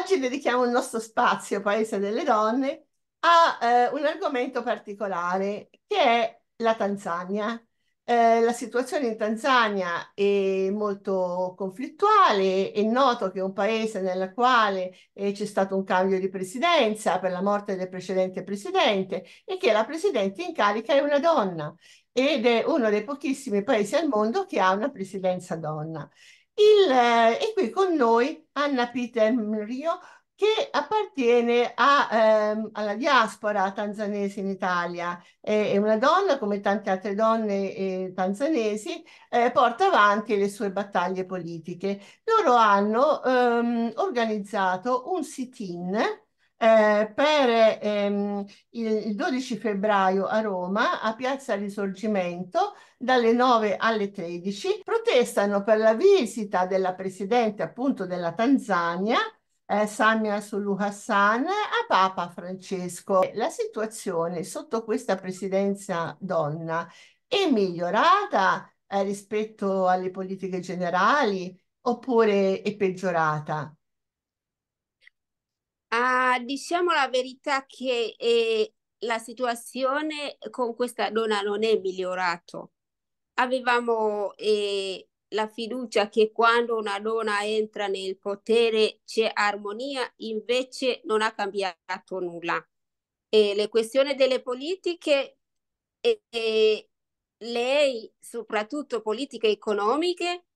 Oggi dedichiamo il nostro spazio, Paese delle Donne, a eh, un argomento particolare che è la Tanzania. Eh, la situazione in Tanzania è molto conflittuale, è noto che è un paese nel quale eh, c'è stato un cambio di presidenza per la morte del precedente presidente e che la presidente in carica è una donna ed è uno dei pochissimi paesi al mondo che ha una presidenza donna. Il, è eh, qui con noi Anna Peter Rio che appartiene a, ehm, alla diaspora tanzanese in Italia. È, è, una donna, come tante altre donne eh, tanzanesi, eh, porta avanti le sue battaglie politiche. Loro hanno ehm, organizzato un sit-in eh, per ehm, il, 12 febbraio a Roma, a Piazza Risorgimento, dalle 9 alle 13, protestano per la visita della Presidente appunto della Tanzania, eh, Samia Suluh Hassan, a Papa Francesco. La situazione sotto questa presidenza donna è migliorata eh, rispetto alle politiche generali oppure è peggiorata? Ah, diciamo la verità che eh, la situazione con questa donna non è migliorata. Avevamo eh, la fiducia che quando una donna entra nel potere c'è armonia, invece non ha cambiato nulla. E le questioni delle politiche, e lei soprattutto politiche economiche,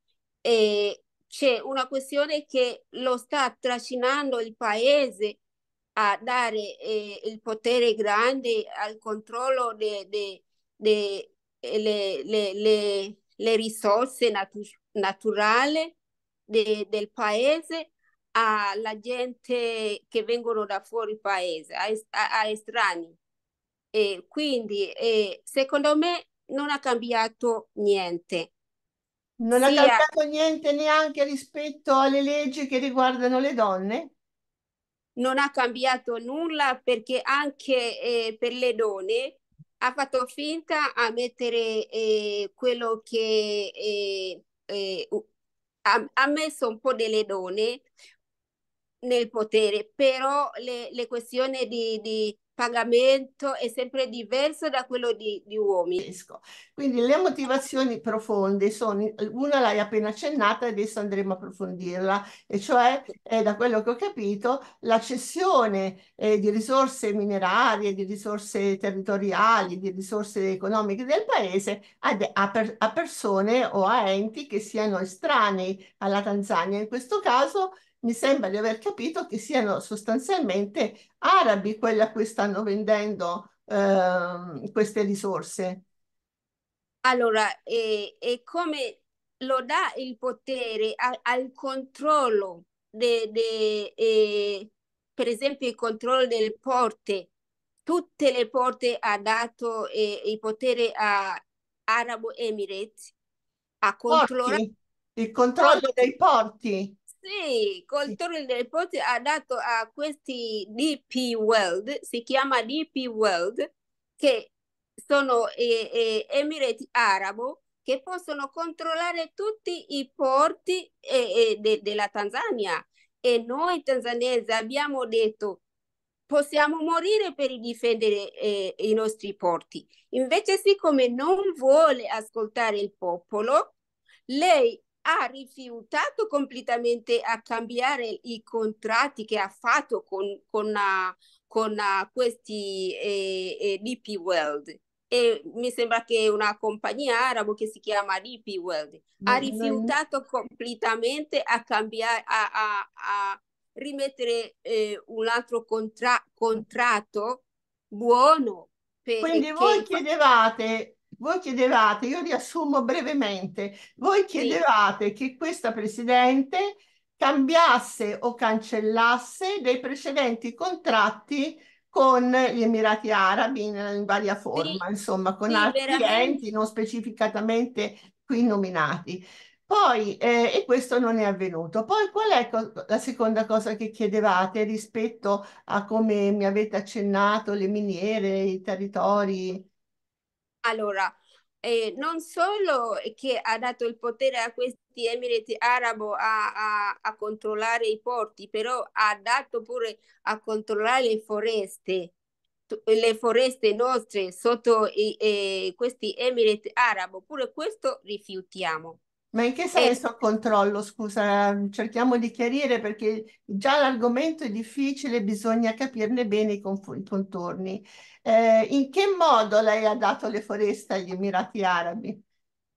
eh, c'è una questione che lo sta trascinando il paese a dare eh, il potere grande al controllo delle eh, risorse natu naturali de, del paese alla gente che vengono da fuori paese, a, estranei. E quindi eh, secondo me non ha cambiato niente. Non ha Sì, eh, cambiato niente neanche rispetto alle leggi che riguardano le donne? non ha cambiato nulla perché anche eh, per le donne ha fatto finta a mettere eh, quello che eh, eh, ha, ha messo un po' delle donne nel potere, però le, le questioni di, di- pagamento è sempre diverso da quello di, di uomini. Quindi le motivazioni profonde sono, una l'hai appena accennata adesso andremo a approfondirla, e cioè eh, da quello che ho capito la cessione eh, di risorse minerarie, di risorse territoriali, di risorse economiche del paese a, a, per, a persone o a enti che siano estranei alla Tanzania. In questo caso mi sembra di aver capito che siano sostanzialmente arabi quelli a cui stanno vendendo eh, queste risorse. Allora, e, è come lo dà il potere a, al controllo, de, de, eh, per esempio il controllo delle porte. Tutte le porte ha dato eh, il potere a Arabo Emirates a controllare. Porti. Il controllo porti. dei porti. Sì, col torneo delle porte ha dato a questi DP World, si chiama DP World, che sono eh, eh, Emirati Arabo che possono controllare tutti i porti eh, de, della Tanzania. E noi tanzanesi abbiamo detto possiamo morire per difendere eh, i nostri porti. Invece, siccome non vuole ascoltare il popolo, lei ha rifiutato completamente a cambiare i contratti che ha fatto con, con, eh, con eh, questi eh, eh, DP World. E mi sembra che una compagnia araba che si chiama DP World ha rifiutato completamente a cambiare, a, a, a rimettere eh, un altro contra- contratto buono. Per Quindi voi chiedevate voi chiedevate, io riassumo brevemente, voi chiedevate sì. che questa Presidente cambiasse o cancellasse dei precedenti contratti con gli Emirati Arabi in, in varia forma, sì. insomma, con sì, altri veramente. enti non specificatamente qui nominati. Poi, eh, e questo non è avvenuto. Poi qual è la seconda cosa che chiedevate rispetto a come mi avete accennato le miniere, i territori? Allora, eh, non solo che ha dato il potere a questi Emirati Arabi a, a, a, controllare i porti, però ha dato pure a controllare le foreste, le foreste nostre sotto i, eh, questi Emirati Arabi, pure questo rifiutiamo. Ma in che senso e... controllo? Scusa, cerchiamo di chiarire perché già l'argomento è difficile, bisogna capirne bene i, contorni. Eh, in che modo lei ha dato le foreste agli Emirati Arabi?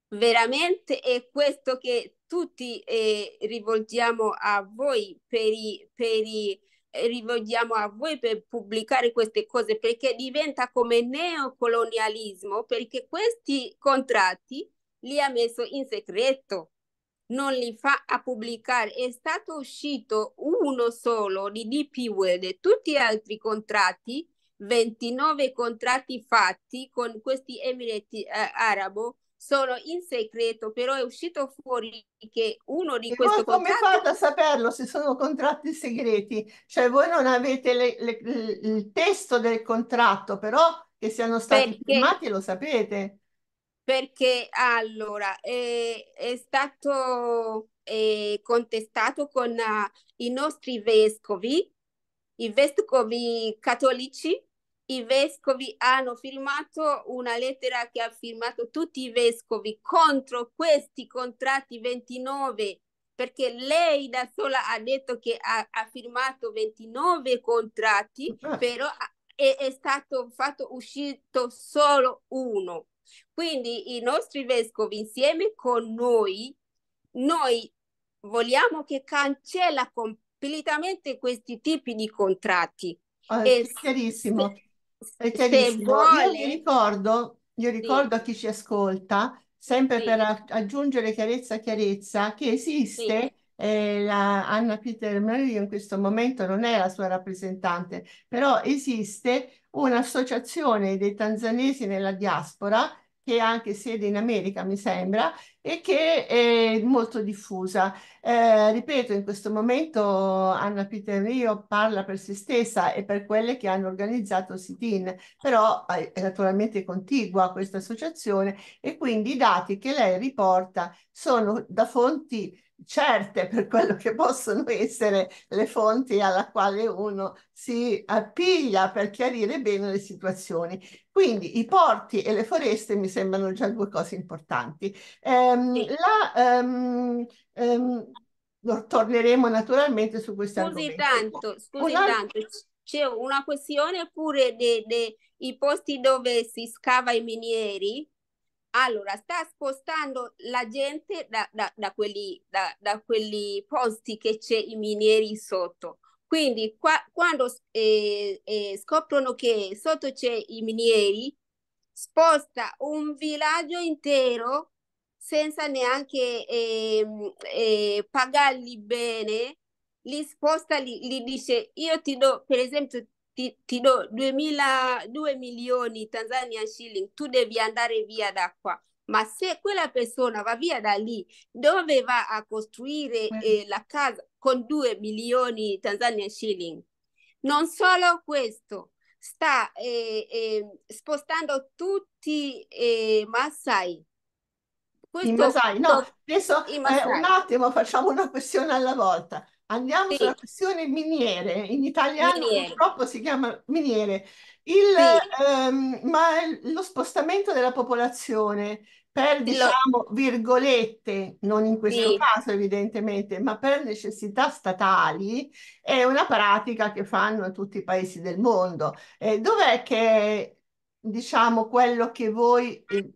Veramente è questo che tutti eh, rivolgiamo a voi per i, per i eh, rivolgiamo a voi per pubblicare queste cose perché diventa come neocolonialismo perché questi contratti li ha messo in segreto, non li fa a pubblicare. È stato uscito uno solo di DP World, tutti gli altri contratti, 29 contratti fatti con questi Emirati eh, Arabo, sono in segreto, però è uscito fuori che uno di questi contratti... Come fate a saperlo se sono contratti segreti? Cioè voi non avete le, le, il testo del contratto, però che siano stati Perché... firmati lo sapete. Perché allora è, eh, è stato è eh, contestato con uh, i nostri vescovi, i vescovi cattolici, i vescovi hanno firmato una lettera che ha firmato tutti i vescovi contro questi contratti 29 perché lei da sola ha detto che ha, ha firmato 29 contratti, ah. però ah, è, è stato fatto uscito solo uno. Quindi i nostri vescovi insieme con noi, noi vogliamo che cancella completamente questi tipi di contratti. Oh, è e chiarissimo, se, è chiarissimo. Vuole... Io ricordo, io ricordo sì. a chi ci ascolta, sempre sì. per aggiungere chiarezza a chiarezza, che esiste... Sì. Eh, la Anna Peter Marillo in questo momento non è la sua rappresentante, però esiste un'associazione dei tanzanesi nella diaspora che ha anche sede in America, mi sembra, e che è molto diffusa. Eh, ripeto, in questo momento Anna Peter Rio parla per se stessa e per quelle che hanno organizzato SITIN, però eh, è naturalmente contigua a questa associazione e quindi i dati che lei riporta sono da fonti certe per quello che possono essere le fonti alla quale uno si appiglia per chiarire bene le situazioni. Quindi i porti e le foreste mi sembrano già due cose importanti. Ehm, sì. la, um, um, torneremo naturalmente su questa scusi tanto, scusi una... tanto, c'è una questione pure dei posti dove si scava i minieri allora, sta spostando la gente da, da, da, quelli, da quelli, posti che c'è i minieri sotto. Quindi qua, quando eh, eh, scoprono che sotto c'è i minieri, sposta un villaggio intero senza neanche ehm, eh, pagarli bene, li sposta, li, li dice io ti do, per esempio, ti, ti do 2000, 2 milioni Tanzania shilling, tu devi andare via da qua. Ma se quella persona va via da lì, dove va a costruire mm. eh, la casa con 2 milioni Tanzania shilling? Non solo questo, sta eh, eh, spostando tutti eh, i Masai. Questo, I Masai, no, adesso Masai. Eh, un attimo facciamo una questione alla volta. Andiamo sì. sulla questione miniere, in italiano miniere. purtroppo si chiama miniere, Il, sì. ehm, ma lo spostamento della popolazione per, diciamo, virgolette, non in questo sì. caso evidentemente, ma per necessità statali, è una pratica che fanno tutti i paesi del mondo. Eh, dov'è che diciamo quello che voi eh,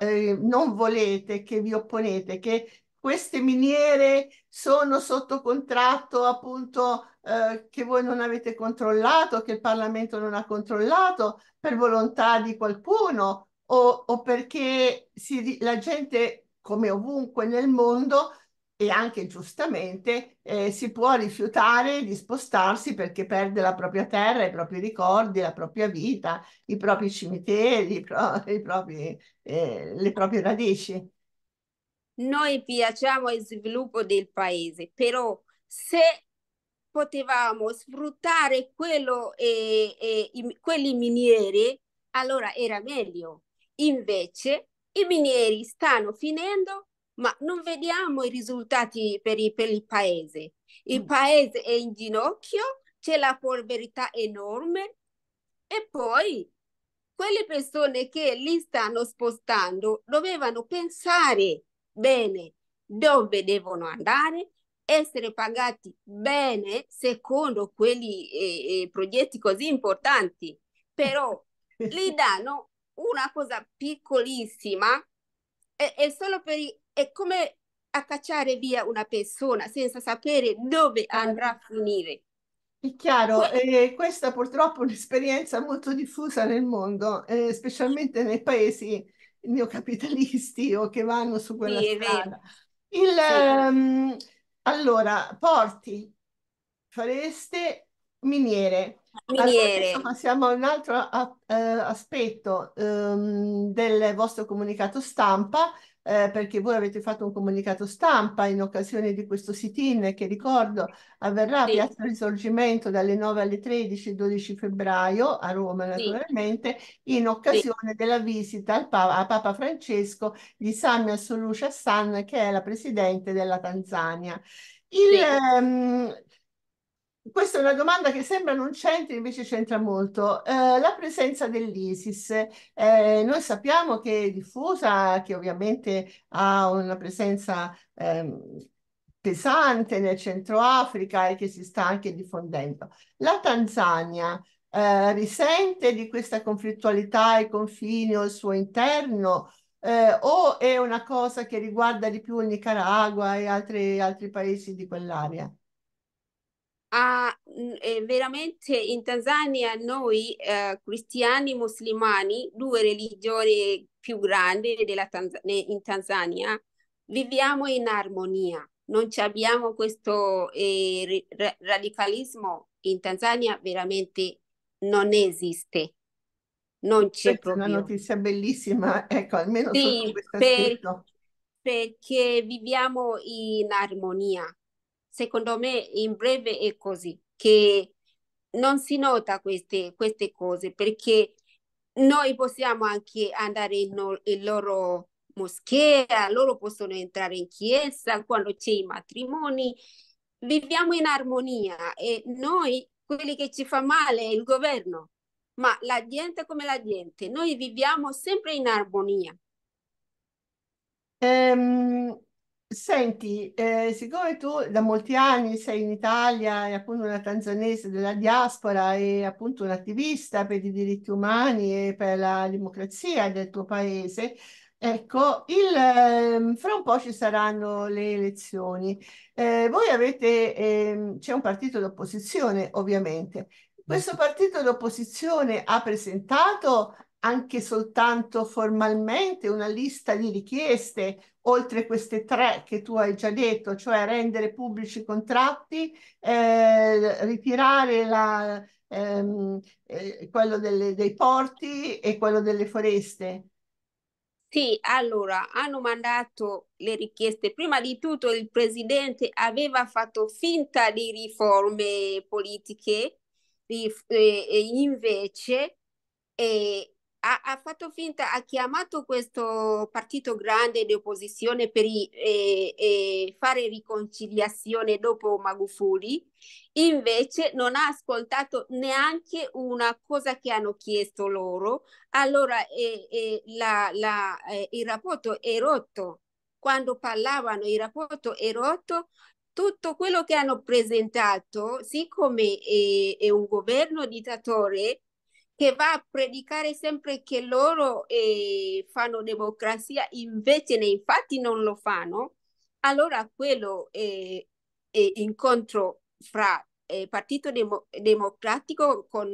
eh, non volete, che vi opponete, che queste miniere sono sotto contratto appunto eh, che voi non avete controllato, che il Parlamento non ha controllato per volontà di qualcuno o, o perché si, la gente come ovunque nel mondo e anche giustamente eh, si può rifiutare di spostarsi perché perde la propria terra, i propri ricordi, la propria vita, i propri cimiteri, i pro- i propri, eh, le proprie radici noi piacciamo al sviluppo del paese, però se potevamo sfruttare quello, eh, eh, i, quelli minieri, allora era meglio. Invece i minieri stanno finendo, ma non vediamo i risultati per, i, per il paese. Il mm. paese è in ginocchio, c'è la polverità enorme e poi quelle persone che li stanno spostando dovevano pensare bene dove devono andare, essere pagati bene secondo quelli eh, progetti così importanti, però gli danno una cosa piccolissima e, e solo per, è come a cacciare via una persona senza sapere dove eh. andrà a finire. È chiaro, eh, questa purtroppo è un'esperienza molto diffusa nel mondo, eh, specialmente nei paesi neocapitalisti o che vanno su quella sì, strada. Il, sì. um, allora, porti, fareste miniere. Miniere. Allora, passiamo a un altro a, uh, aspetto um, del vostro comunicato stampa eh, perché voi avete fatto un comunicato stampa in occasione di questo sit-in che ricordo avverrà a sì. Piazza Risorgimento dalle 9 alle 13, 12 febbraio a Roma naturalmente, sì. in occasione sì. della visita Papa, a Papa Francesco di Samia Solucia San che è la presidente della Tanzania. Il, um, questa è una domanda che sembra non c'entra, invece c'entra molto. Eh, la presenza dell'ISIS, eh, noi sappiamo che è diffusa, che ovviamente ha una presenza ehm, pesante nel Centro Africa e che si sta anche diffondendo. La Tanzania eh, risente di questa conflittualità ai confini o al suo interno? Eh, o è una cosa che riguarda di più il Nicaragua e altri, altri paesi di quell'area? Ah, veramente in Tanzania noi eh, cristiani musulmani, due religioni più grandi Tanz- in Tanzania, viviamo in armonia. Non abbiamo questo eh, ra- radicalismo in Tanzania, veramente non esiste. Non c'è questa proprio. È una notizia bellissima, ecco, almeno sì, per, perché viviamo in armonia secondo me in breve è così, che non si nota queste, queste cose perché noi possiamo anche andare in, no, in loro moschea, loro possono entrare in chiesa quando c'è i matrimoni, viviamo in armonia e noi quelli che ci fa male è il governo, ma la gente come la gente, noi viviamo sempre in armonia. Um, Senti, eh, siccome tu da molti anni sei in Italia e appunto una tanzanese della diaspora e appunto un'attivista per i diritti umani e per la democrazia del tuo paese, ecco, il, eh, fra un po' ci saranno le elezioni. Eh, voi avete, ehm, c'è un partito d'opposizione ovviamente. Questo partito d'opposizione ha presentato anche soltanto formalmente una lista di richieste, oltre queste tre che tu hai già detto, cioè rendere pubblici i contratti, eh, ritirare la, ehm, eh, quello delle, dei porti e quello delle foreste. Sì, allora hanno mandato le richieste. Prima di tutto il presidente aveva fatto finta di riforme politiche, di, eh, invece eh, ha, ha, fatto finta, ha chiamato questo partito grande di opposizione per i, eh, eh, fare riconciliazione dopo Magufuli, invece non ha ascoltato neanche una cosa che hanno chiesto loro, allora eh, la, la, il rapporto è rotto. Quando parlavano il rapporto è rotto, tutto quello che hanno presentato, siccome è, è un governo dittatore, che va a predicare sempre che loro eh, fanno democrazia, invece nei fatti non lo fanno, allora quello è, eh, è incontro fra eh, Partito Demo- Democratico con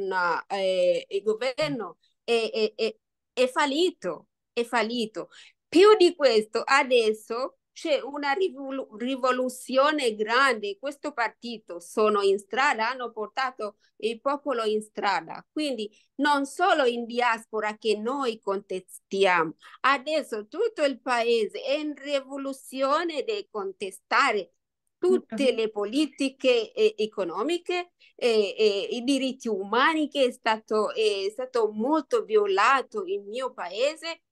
eh, il governo è, è, è, è fallito, è fallito. Più di questo, adesso c'è una rivol- rivoluzione grande. Questo partito sono in strada, hanno portato il popolo in strada. Quindi non solo in diaspora che noi contestiamo, adesso tutto il paese è in rivoluzione di contestare tutte le politiche eh, economiche eh, eh, i diritti umani che è stato, è stato molto violato in mio paese.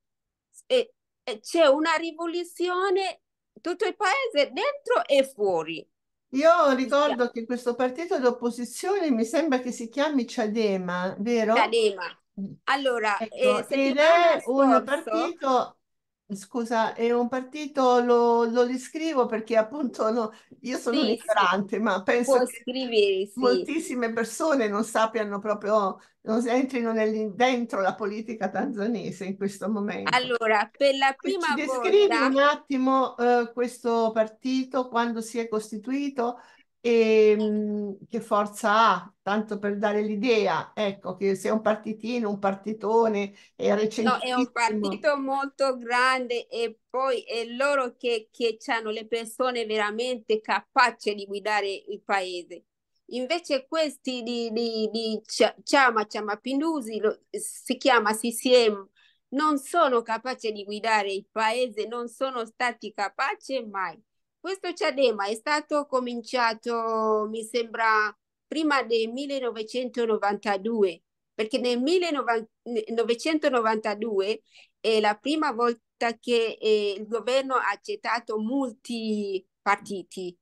c'è una rivoluzione tutto il paese dentro e fuori. Io ricordo che questo partito d'opposizione mi sembra che si chiami Ciadema, vero? Ciadema. Mm. Allora, ecco, eh, ed è scorso... un partito Scusa, è un partito, lo, lo descrivo perché appunto no, io sono un Sì, sì, ignorante, ma penso può che scrivere, sì. moltissime persone non sappiano proprio, non entrino nel- dentro la politica tanzanese in questo momento. Allora, per la E Ci prima descrivi volta, un attimo eh, questo partito, quando si è costituito e che forza ha, tanto per dare l'idea, ecco, che sia un partitino, un partitone, è recentissimo. No, è un partito molto grande e poi è loro che, che hanno le persone veramente capaci di guidare il paese. Invece questi di, di, di Ciama, Ciama Pindusi, si chiama CCM, non sono capaci di guidare il paese, non sono stati capaci mai. Questo Ciadema è stato cominciato, mi sembra, prima del 1992, perché nel 1992 è la prima volta che eh, il governo ha accettato molti partiti.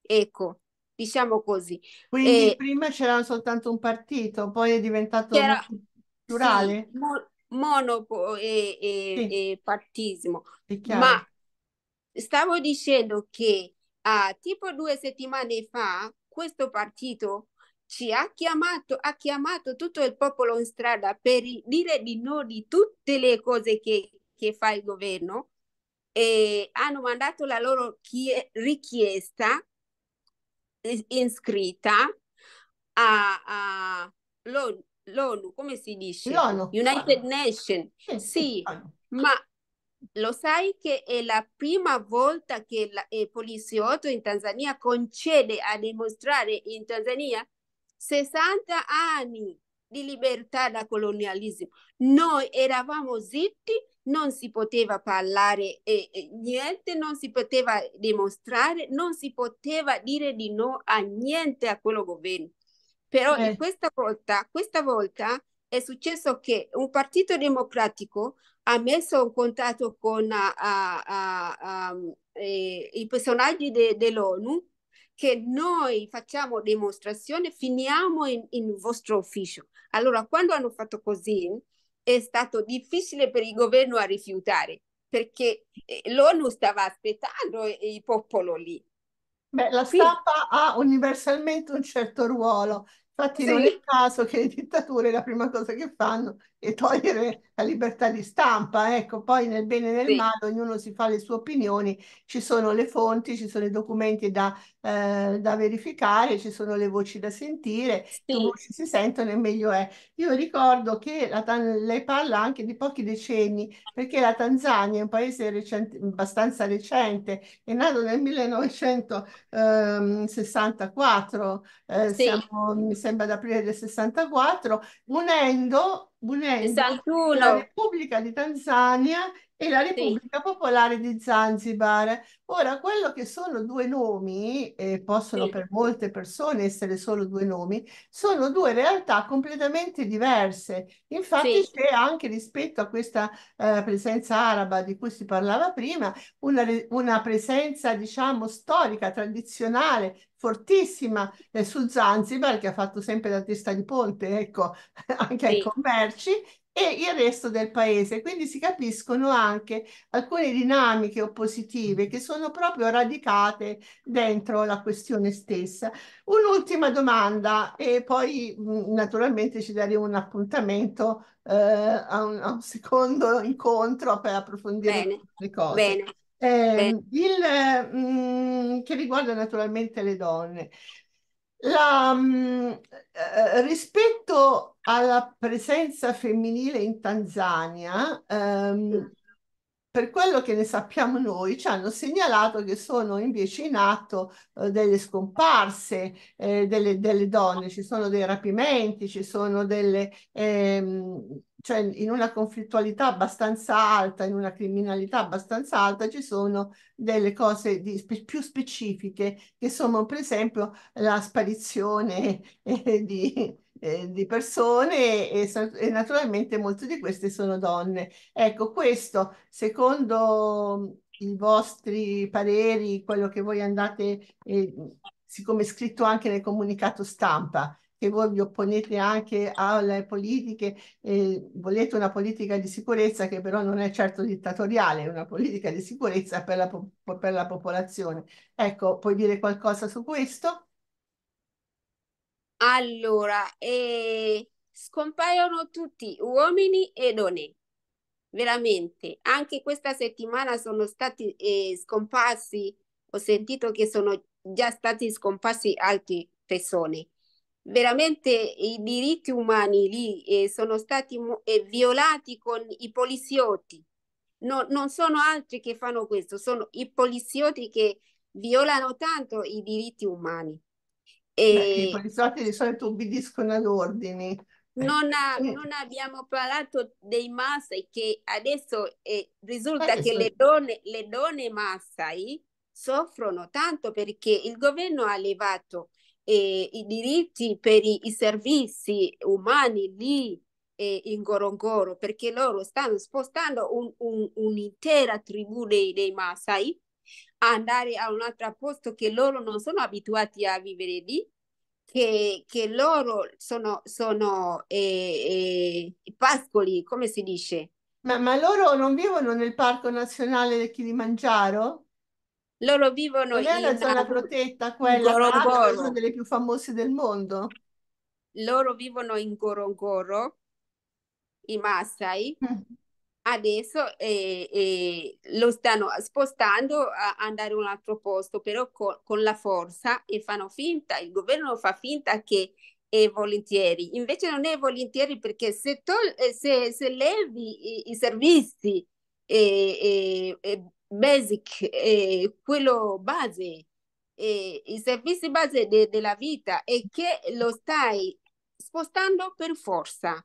Ecco, diciamo così. Quindi eh, prima c'era soltanto un partito, poi è diventato plurale? Sì, mo, monopo e, e, sì. e partismo. Ma stavo dicendo che uh, tipo due settimane fa questo partito ci ha chiamato, ha chiamato tutto il popolo in strada per dire di no di tutte le cose che, che fa il governo e hanno mandato la loro richiesta in iscritta all'ONU, come si dice? L'ONU. United Nations. Sì, sì. ma lo sai che è la prima volta che la, il eh, poliziotto in Tanzania concede a dimostrare in Tanzania 60 anni di libertà da colonialismo. Noi eravamo zitti, non si poteva parlare eh, eh, niente, non si poteva dimostrare, non si poteva dire di no a niente a quello governo. Però eh. questa volta, questa volta è successo che un partito democratico ha messo in contatto con uh, uh, eh, i personaggi de, dell'ONU che noi facciamo dimostrazione, finiamo in, in vostro ufficio. Allora, quando hanno fatto così, è stato difficile per il governo a rifiutare, perché eh, l'ONU stava aspettando il popolo lì. Beh, la stampa Quindi... ha universalmente un certo ruolo, infatti sì. non è il caso che le dittature la prima cosa che fanno e togliere la libertà di stampa. Ecco, poi nel bene e nel sì. male ognuno si fa le sue opinioni, ci sono le fonti, ci sono i documenti da, eh, da verificare, ci sono le voci da sentire, sì. più voci si sentono e meglio è. Io ricordo che la, lei parla anche di pochi decenni, perché la Tanzania è un paese recente, abbastanza recente, è nato nel 1964, ehm, eh, sì. siamo, mi sembra ad aprile del 64, unendo unendo esatto, la Repubblica di Tanzania e la Repubblica Popolare di Zanzibar. Ora, quello che sono due nomi, e possono per molte persone essere solo due nomi, sono due realtà completamente diverse. Infatti sì. c'è anche rispetto a questa eh, presenza araba di cui si parlava prima, una, una presenza, diciamo, storica, tradizionale, fortissima eh, su Zanzibar, che ha fatto sempre da testa di ponte, ecco, anche ai commerci, e il resto del paese. Quindi si capiscono anche alcune dinamiche oppositive che sono proprio radicate dentro la questione stessa. Un'ultima domanda e poi mm, naturalmente ci daremo un appuntamento eh, a, un, a, un, secondo incontro per approfondire bene, le cose. Bene, eh, Il, mh, mm, che riguarda naturalmente le donne. La, mm, eh, rispetto alla presenza femminile in Tanzania, ehm, per quello che ne sappiamo noi, ci hanno segnalato che sono invece in atto eh, delle scomparse eh, delle, delle, donne, ci sono dei rapimenti, ci sono delle... Ehm, cioè in una conflittualità abbastanza alta, in una criminalità abbastanza alta, ci sono delle cose di, più specifiche che sono per esempio la sparizione eh, di, eh, di, persone e, e, naturalmente molte di queste sono donne. Ecco, questo secondo mm, i vostri pareri, quello che voi andate, eh, siccome è scritto anche nel comunicato stampa, che voi vi opponete anche alle politiche, eh, volete una politica di sicurezza che però non è certo dittatoriale, è una politica di sicurezza per la, per la popolazione. Ecco, puoi dire qualcosa su questo? Allora, eh, scompaiono tutti, uomini e donne. Veramente, anche questa settimana sono stati eh, scomparsi, ho sentito che sono già stati scomparsi altre persone veramente i diritti umani lì eh, sono stati eh, violati con i poliziotti. No, non sono altri che fanno questo, sono i poliziotti che violano tanto i diritti umani. E... Beh, I poliziotti di solito obbediscono agli Non, ha, eh, non, abbiamo parlato dei Massai che adesso eh, risulta adesso... Eh, che le donne, le donne Masai soffrono tanto perché il governo ha levato e i diritti per i, i servizi umani lì eh, in Gorongoro, perché loro stanno spostando un, un, un'intera tribù dei, dei Maasai a andare a un altro posto che loro non sono abituati a vivere lì, che, che loro sono, sono eh, eh, pascoli, come si dice? Ma, ma loro non vivono nel Parco Nazionale del Kilimangiaro? Loro vivono Non è in una zona protetta quella, Ngorongoro. è una delle più famose del mondo. Loro vivono in Gorongoro, i Maasai. Mm. Adesso eh, eh, lo stanno spostando a andare in un altro posto, però co- con la forza e fanno finta, il governo fa finta che è volentieri, invece non è volentieri perché se, tol- eh, se, se levi i, i servizi e, e, e, basic, eh, quello base, eh, i servizi base de, della vita e che lo stai spostando per forza.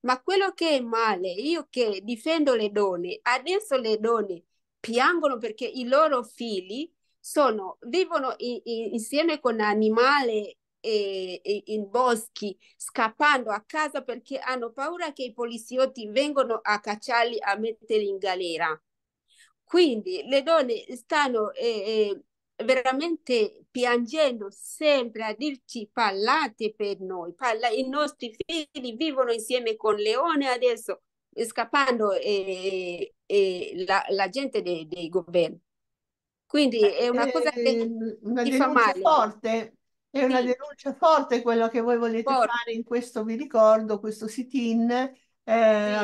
Ma quello che è male, io che difendo le donne, adesso le donne piangono perché i loro figli sono, vivono in, in, insieme con animali in boschi, scappando a casa perché hanno paura che i poliziotti vengano a cacciarli a metterli in galera. Quindi le donne stanno eh, eh, veramente piangendo sempre a dirci parlate per noi, parla, i nostri figli vivono insieme con Leone adesso, eh, scappando eh, eh, eh, la, la, gente dei, dei, governi. Quindi è una cosa che ehm, ti fa male. Forte. È sì. denuncia forte quello che voi volete forte. fare in questo, vi ricordo, questo sit-in eh, sì.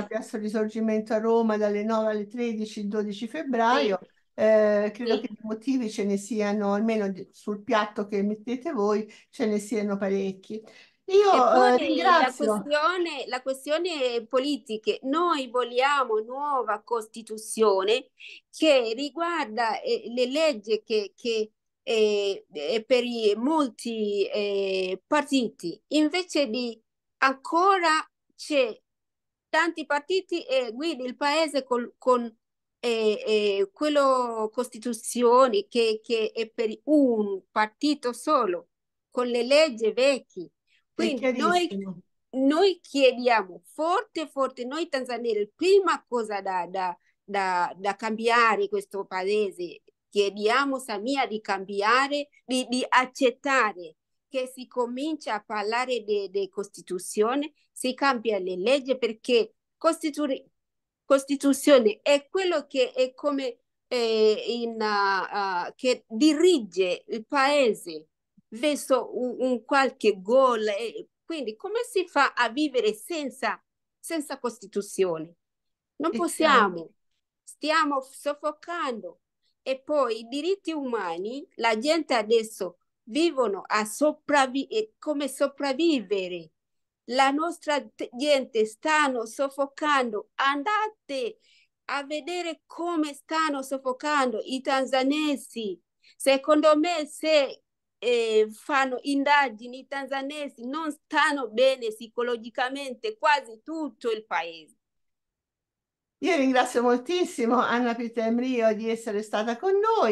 a Piazza Risorgimento a Roma dalle 9 alle 13 il 12 febbraio. Sì. Eh, credo sì. che di motivi ce ne siano, almeno sul piatto che mettete voi, ce ne siano parecchi. Io eh, ringrazio. La questione, la questione politica, noi vogliamo nuova Costituzione che riguarda eh, le leggi che, che eh, per i, molti eh, partiti, invece di ancora c'è tanti partiti e guidi il paese col, con eh, eh, quello Costituzioni che, che, è per un partito solo, con le leggi vecchie. Quindi noi, noi, chiediamo forte, forte, noi tanzanieri, prima cosa da, da, da, da cambiare questo paese, chiediamo Samia di cambiare, di, di accettare che si comincia a parlare di Costituzione, si cambia le leggi perché Costituzione, Costituzione è quello che è come eh, in, uh, uh, che dirige il paese verso un, un qualche gol. E eh, quindi come si fa a vivere senza, senza Costituzione? Non possiamo, stiamo soffocando. E poi i diritti umani, la gente adesso vivono a sopravvi- eh, come sopravvivere. La nostra gente stanno soffocando. Andate a vedere come stanno soffocando i tanzanesi. Secondo me se eh, fanno indagini, i tanzanesi non stanno bene psicologicamente quasi tutto il paese. Io ringrazio moltissimo Anna Pitemrio di essere stata con noi.